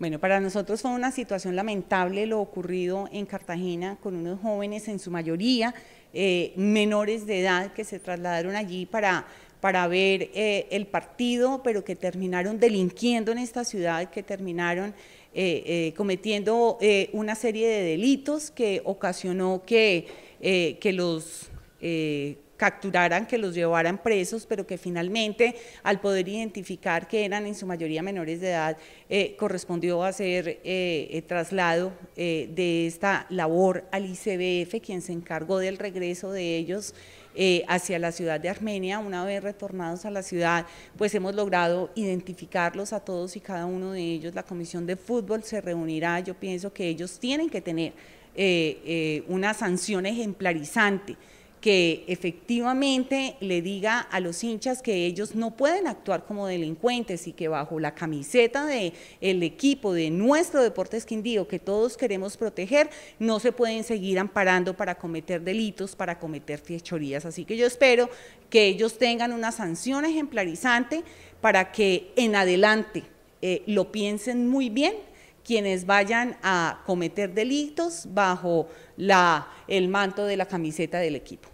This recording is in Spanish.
Bueno, para nosotros fue una situación lamentable lo ocurrido en Cartagena con unos jóvenes, en su mayoría eh, menores de edad, que se trasladaron allí para, para ver eh, el partido, pero que terminaron delinquiendo en esta ciudad, que terminaron eh, cometiendo una serie de delitos que ocasionó que, que los eh, capturaran, que los llevaran presos, pero que finalmente al poder identificar que eran en su mayoría menores de edad, eh, correspondió hacer eh, traslado de esta labor al ICBF, quien se encargó del regreso de ellos hacia la ciudad de Armenia. Una vez retornados a la ciudad, pues hemos logrado identificarlos a todos y cada uno de ellos. La Comisión de Fútbol se reunirá, yo pienso que ellos tienen que tener una sanción ejemplarizante que efectivamente le diga a los hinchas que ellos no pueden actuar como delincuentes y que bajo la camiseta del el equipo de nuestro deporte Quindío, que todos queremos proteger, no se pueden seguir amparando para cometer delitos, para cometer fechorías. Así que yo espero que ellos tengan una sanción ejemplarizante para que en adelante eh, lo piensen muy bien quienes vayan a cometer delitos bajo la, el manto de la camiseta del equipo.